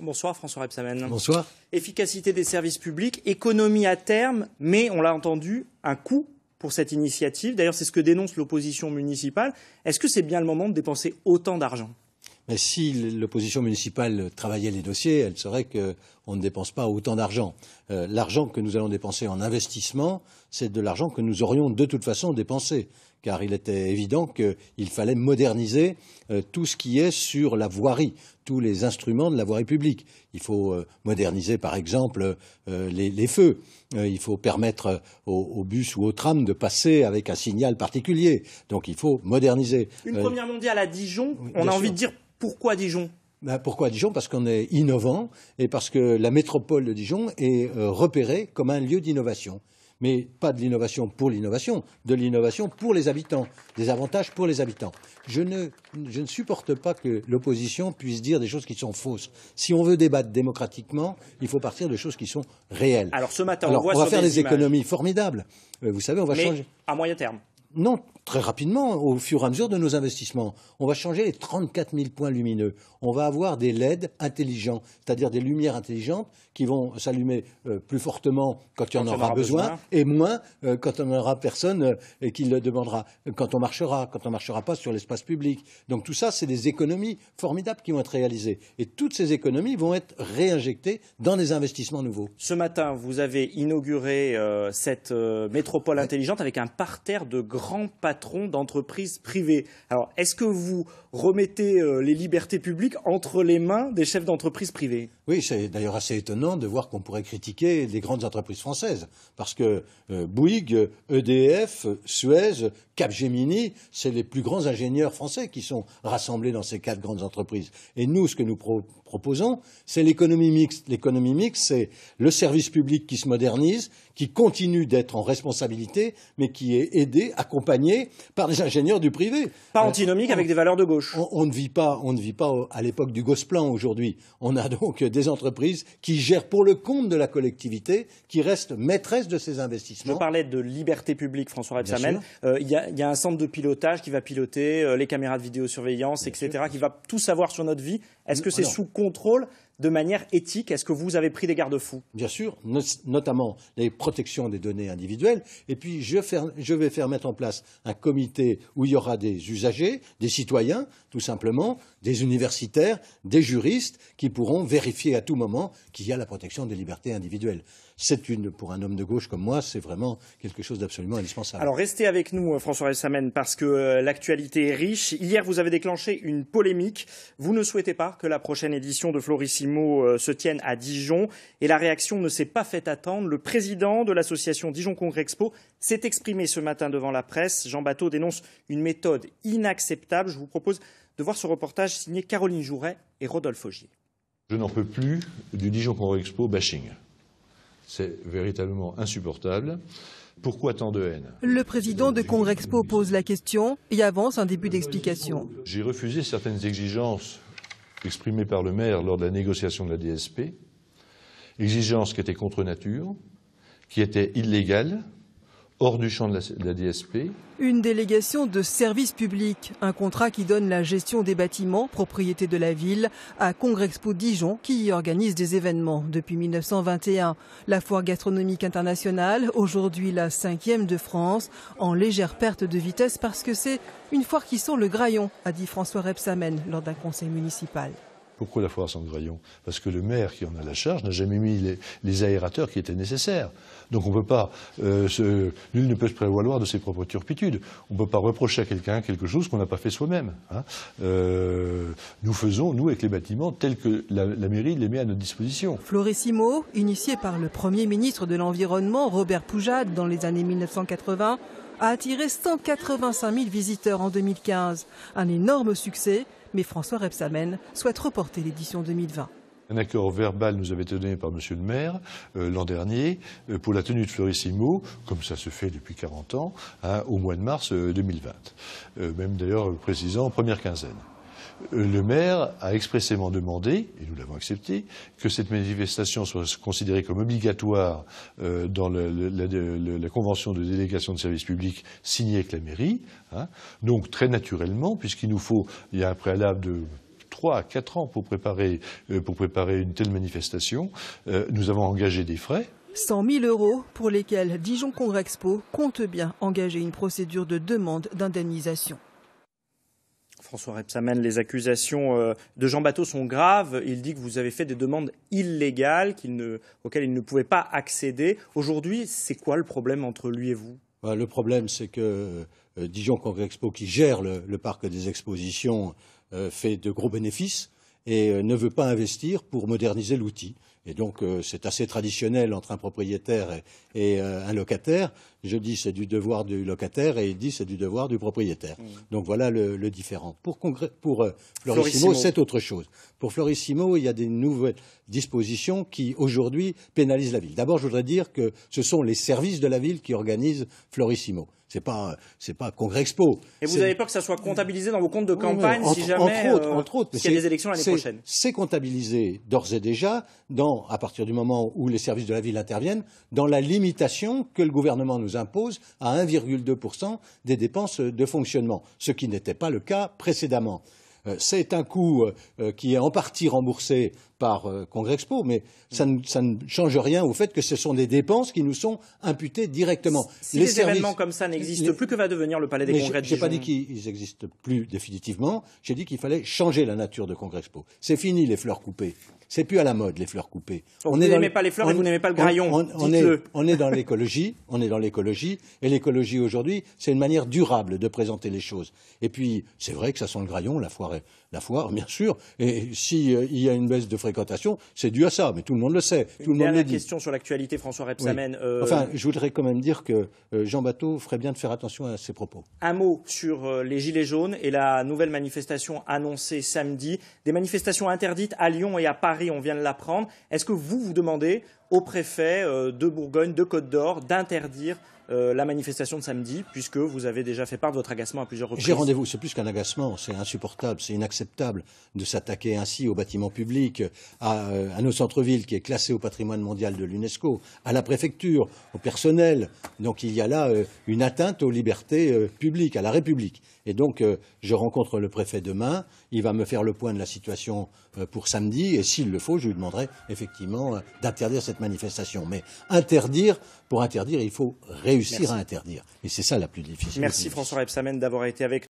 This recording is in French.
Bonsoir François Rebsamen. Bonsoir. Efficacité des services publics, économie à terme, mais on l'a entendu, un coût pour cette initiative. D'ailleurs, c'est ce que dénonce l'opposition municipale. Est-ce que c'est bien le moment de dépenser autant d'argent mais si l'opposition municipale travaillait les dossiers, elle saurait qu'on ne dépense pas autant d'argent. Euh, l'argent que nous allons dépenser en investissement, c'est de l'argent que nous aurions de toute façon dépensé car il était évident qu'il fallait moderniser euh, tout ce qui est sur la voirie, tous les instruments de la voirie publique. Il faut euh, moderniser, par exemple, euh, les, feux. Il faut permettre aux, bus ou aux trams de passer avec un signal particulier. Donc il faut moderniser. Une première mondiale à Dijon, on a envie de dire pourquoi Dijon ben, pourquoi Dijon Parce qu'on est innovant et parce que la métropole de Dijon est repérée comme un lieu d'innovation mais pas de l'innovation pour l'innovation, de l'innovation pour les habitants, des avantages pour les habitants. Je ne, je ne supporte pas que l'opposition puisse dire des choses qui sont fausses. Si on veut débattre démocratiquement, il faut partir de choses qui sont réelles. Alors ce matin, on, on va faire des, économies formidables. Euh, vous savez, on va changer. À moyen terme. Non, très rapidement, au fur et à mesure de nos investissements. On va changer les 34 000 points lumineux. On va avoir des LED intelligents, c'est-à-dire des lumières intelligentes qui vont s'allumer euh, plus fortement quand, il y en aura, besoin, et moins euh, quand on n'aura personne euh, et qui le demandera, quand on marchera, quand on ne marchera pas sur l'espace public. Donc tout ça, c'est des économies formidables qui vont être réalisées. Et toutes ces économies vont être réinjectées dans des investissements nouveaux. Ce matin, vous avez inauguré cette métropole intelligente avec un parterre de Grand patron d'entreprises privées. Alors, est-ce que vous remettez euh, les libertés publiques entre les mains des chefs d'entreprises privées Oui, c'est d'ailleurs assez étonnant de voir qu'on pourrait critiquer les grandes entreprises françaises, parce que euh, Bouygues, EDF, Suez, Capgemini, c'est les plus grands ingénieurs français qui sont rassemblés dans ces quatre grandes entreprises. Et nous, ce que nous proposons, c'est l'économie mixte. L'économie mixte, c'est le service public qui se modernise, qui continue d'être en responsabilité, mais qui est aidé à accompagné par des ingénieurs du privé. Pas antinomique euh, avec des valeurs de gauche. On, ne vit pas, on ne vit pas à l'époque du Gosplan aujourd'hui. On a donc des entreprises qui gèrent pour le compte de la collectivité, qui restent maîtresses de ces investissements. Je parlais de liberté publique, François Rebsamen. Euh, il y, a un centre de pilotage qui va piloter euh, les caméras de vidéosurveillance, etc., qui va tout savoir sur notre vie. Est-ce que c'est sous contrôle de manière éthique Est-ce que vous avez pris des garde-fous Bien sûr, notamment les protections des données individuelles. Et puis, je, je, vais faire mettre en place un comité où il y aura des usagers, des citoyens, tout simplement, des universitaires, des juristes, qui pourront vérifier à tout moment qu'il y a la protection des libertés individuelles c'est une, pour un homme de gauche comme moi, c'est vraiment quelque chose d'absolument indispensable. Alors restez avec nous, euh, François Ressamène, parce que euh, l'actualité est riche. Hier, vous avez déclenché une polémique. Vous ne souhaitez pas que la prochaine édition de Florissimo euh, se tienne à Dijon, et la réaction ne s'est pas faite attendre. Le président de l'association Dijon Congrès Expo s'est exprimé ce matin devant la presse. Jean Bateau dénonce une méthode inacceptable. Je vous propose de voir ce reportage signé Caroline Jouret et Rodolphe Augier. Je n'en peux plus du Dijon Congrès Expo bashing. C'est véritablement insupportable. Pourquoi tant de haine Le président de Congrexpo pose la question et avance un début d'explication. J'ai refusé certaines exigences exprimées par le maire lors de la négociation de la DSP, exigences qui étaient contre nature, qui étaient illégales, hors du champ de la, DSP. Une délégation de service public, un contrat qui donne la gestion des bâtiments, propriété de la ville, à Congrexpo Dijon, qui y organise des événements depuis 1921. La foire gastronomique internationale, aujourd'hui la cinquième de France, en légère perte de vitesse parce que c'est une foire qui sent le graillon, a dit François Repsamen lors d'un conseil municipal. Pourquoi la foire sans graillon Parce que le maire qui en a la charge n'a jamais mis les, aérateurs qui étaient nécessaires. Donc on ne peut pas, euh, nul ne peut se prévaloir de ses propres turpitudes. On ne peut pas reprocher à quelqu'un quelque chose qu'on n'a pas fait soi-même. Hein. Euh, nous faisons, nous, avec les bâtiments tels que la, la mairie les met à notre disposition. Florissimo, initié par le Premier ministre de l'Environnement, Robert Poujade, dans les années 1980, a attiré 185 000 visiteurs en 2015. Un énorme succès, mais François Repsamen souhaite reporter l'édition 2020. Un accord verbal nous avait été donné par Monsieur le maire euh, l'an dernier euh, pour la tenue de Florissimo, comme ça se fait depuis 40 ans, hein, au mois de mars 2020. Euh, même d'ailleurs précisant en première quinzaine le maire a expressément demandé, et nous l'avons accepté, que cette manifestation soit considérée comme obligatoire euh, dans la, convention de délégation de services publics signée avec la mairie. Hein. Donc très naturellement, puisqu'il nous faut, il y a un préalable de trois à quatre ans pour préparer, euh, pour préparer une telle manifestation, euh, nous avons engagé des frais. 100 000 euros pour lesquels Dijon Expo compte bien engager une procédure de demande d'indemnisation. François Repsamen, les accusations euh, de Jean Bateau sont graves. Il dit que vous avez fait des demandes illégales auxquelles il ne pouvait pas accéder. Aujourd'hui, c'est quoi le problème entre lui et vous bah, Le problème, c'est que euh, Dijon Congrès Expo, qui gère le parc des expositions, euh, fait de gros bénéfices et euh, ne veut pas investir pour moderniser l'outil. Et donc, euh, c'est assez traditionnel entre un propriétaire et, euh, un locataire. Je dis c'est du devoir du locataire et il dit c'est du devoir du propriétaire. Mmh. Donc voilà le, différent. Pour, Florissimo. c'est autre chose. Pour Florissimo, il y a des nouvelles dispositions qui, aujourd'hui, pénalisent la ville. D'abord, je voudrais dire que ce sont les services de la ville qui organisent Florissimo. C'est pas c'est pas Congrès Expo. Et vous avez peur que ça soit comptabilisé dans vos comptes de campagne si jamais entre autres, euh, il y a des élections l'année prochaine C'est comptabilisé d'ores et déjà à partir du moment où les services de la ville interviennent dans la limitation que le gouvernement nous impose à 1,2 des dépenses de fonctionnement, ce qui n'était pas le cas précédemment. Euh, c'est un coût euh, euh, qui est en partie remboursé par Congrexpo, mais ça ne, change rien au fait que ce sont des dépenses qui nous sont imputées directement. Si les, événements comme ça n'existent plus, que va devenir le Palais des Congrès Je n'ai pas dit qu'ils n'existent plus définitivement, j'ai dit qu'il fallait changer la nature de Congrexpo. C'est fini les fleurs coupées. C'est plus à la mode les fleurs coupées. Oh, on vous n'aimez pas les fleurs et vous n'aimez pas le graillon. On, est, on est dans l'écologie, on est dans l'écologie, et l'écologie aujourd'hui, c'est une manière durable de présenter les choses. Et puis, c'est vrai que ça sent le graillon, la foire, la foire, bien sûr. Et s'il euh, y a une baisse de fréquentation, c'est dû à ça. Mais tout le monde le sait. Tout le question sur l'actualité, François euh, Enfin, je voudrais quand même dire que euh, Jean Bateau ferait bien de faire attention à ses propos. Un mot sur les Gilets jaunes et la nouvelle manifestation annoncée samedi. Des manifestations interdites à Lyon et à Paris, on vient de l'apprendre. Est-ce que vous vous demandez au préfet euh, de Bourgogne, de Côte d'Or, d'interdire euh, la manifestation de samedi, puisque vous avez déjà fait part de votre agacement à plusieurs reprises. J'ai rendez-vous, c'est plus qu'un agacement, c'est insupportable, c'est inacceptable de s'attaquer ainsi aux bâtiments publics, euh, à, nos centres-villes qui est classé au patrimoine mondial de l'UNESCO, à la préfecture, au personnel. Donc il y a là une atteinte aux libertés publiques, à la République. Et donc, euh, je rencontre le préfet demain, il va me faire le point de la situation euh, pour samedi, et s'il le faut, je lui demanderai effectivement euh, d'interdire cette manifestation. Mais interdire, pour interdire, il faut réussir à interdire. Et c'est ça la plus difficile. Merci François Epsamen d'avoir été avec